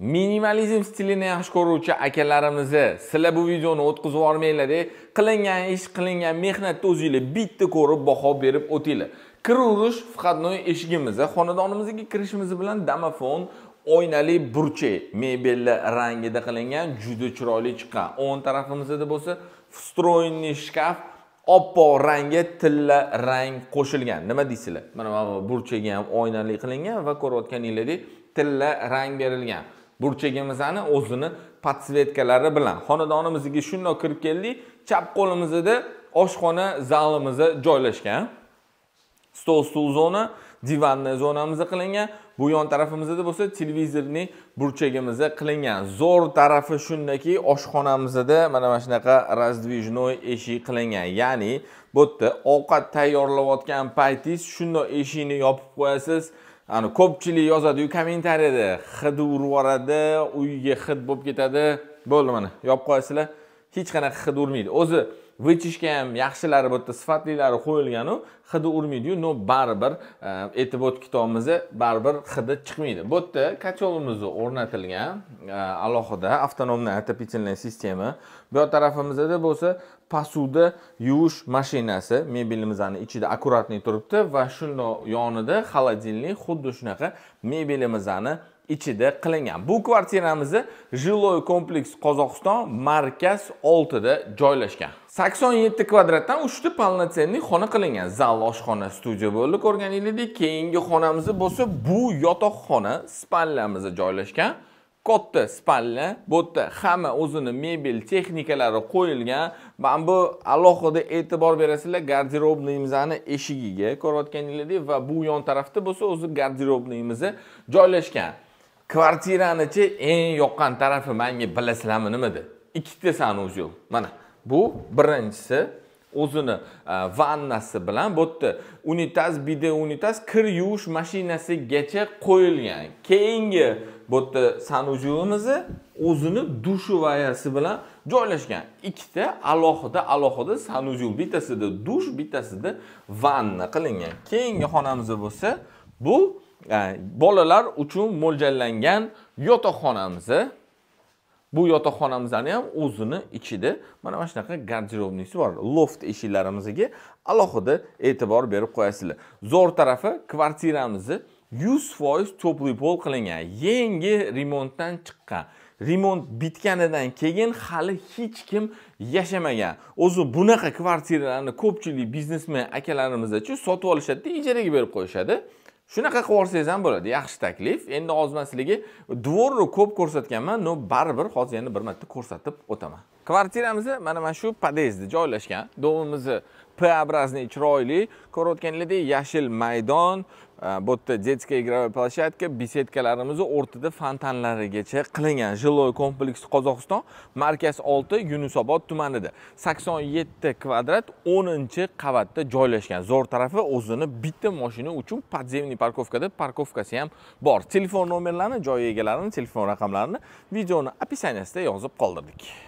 minimalizm stilini yaxshi ko'ruvchi akalarimizni sizlar bu videoni o'tkazib yubormanglar qilingan ish qilingan mehnatni o'zinglar bitta ko'rib baho berib o'tinglar kir urish входной eshigimizni xonadonimizga kirishimiz bilan domofon oynali burchak mebellar rangida qilingan juda chiroyli chiqqan o'ng tarafimizda bo'lsa встроенный shkaf oppoq rangga tilla rang qo'shilgan nima deysizlar mana bu burchagi ham oynali qilingan va ko'rayotganinglardek tilla rang berilgan burchagimizni o'zini podsvetkalari bilan xonadonimizga shundoq kirib keldik chap qo'limizda oshxona zalimiz joylashgan stol stul zona divanni zonamiz qilingan bu yon tarafimizda bo'lsa televizorning burchagimiz qilingan zo'r tarafi shundaki oshxonamizda mana mana shunaqa раздвижной eshik qilingan ya'ni bu yerda ovqat tayyorlayotgan paytingiz shundoq eshikni yopib qo'yasiz ani ko'pchilik yozadiyu kommentariyada hidi urib yuboradi uyiga hid bo'lib ketadi bo'ldi mana yopib qo'yasizlar hech qanaqa hid urmaydi o'zi vechishga ham yaxshilari bu yerda sifatlilari qo'yilganu hidi urmaydiyu но baribir aytib e, kitobimizda baribir hidi chiqmaydi bu yerda kacholimizni o'rnatilgan e, alohida avtonomniy отопительная sistema bu yoq tarafimizda bo'lsa posuda yuvish mashinasi mebelimizni ichida аккуратный turibdi va shundoq yonida холодильник xuddi shunaqa mebelimizni ichida qilingan bu kvartiramizni жилой kompleks qozog'iston markaz oltida joylashgan sakson yetti kvadratdan uchta полноценный xona qilingan zal oshxona studiya bo'ldi ko'rganingdek keyingi xonamiz bo'lsa bu yotoqxona spallamizda joylashgan katta spalla bu yerda hamma o'zini mebel texnikalari qo'yilgan mana bu alohida e'tibor berasizlar garderobniyimizni eshigiga ko'rayotganinglardek va bu yon tarafda bo'lsa o'zi garderobnimiz joylashgan kvartiranichi eng yoqqan tarafi manga bilasizlarmi nimada ikkita sanuzel mana bu birinchisi o'zini e, vannasi bilan bu yerda unitaz bide unitaz kir yuvish mashinasigacha qo'yilgan keyingi bu yerda sanuzelimizni o'zini dushovayasi bilan joylashgan ikkita alohida alohida sanuzel bittasida dush bittasida vanna qilingan keyingi xonamiz bo'lsa bu bolalar uchun mo'ljallangan yotoqxonamizni bu yotoqxonamizni ham o'zini ichida mana mana shunaqa garderobnisi bor loft eshiklarimizga alohida e'tibor berib qo'yasizlar zo'r tarafi kvartiramizni yuz foiz to'pli pol qilingan yangi remontdan chiqqan remont bitganidan keyin hali hech kim yashamagan o'zi bunaqa kvartiralarni ko'pchilik biznesmen akalarimizdachi sotib olishadida ijaraga berib qo'yishadi shunaqa qilib yuborsangiz ham bo'ladi yaxshi taklif endi ozmasligi dvorni ko'p ko'rsatganman no baribir hozir yana bir marta ko'rsatib o'taman kvartiramiz mana mana shu podezdda joylashgan domimizni p образный chiroyli ko'rayotganinglardek yashil maydon bu yerda детская игровая площадка besedkalarimizni o'rtada fontanlarigacha qilingan жилой kompleks qozog'iston markaz olti yunusobod tumanida sakson yetti kvadrat o'ninchi qavatda joylashgan zo'r tarafi o'zini bitta moshina uchun подземный parkovkada parkovkasi ham bor telefon nomerlarini joy egalarini telefon raqamlarini videoni описаниясida yozib qoldirdik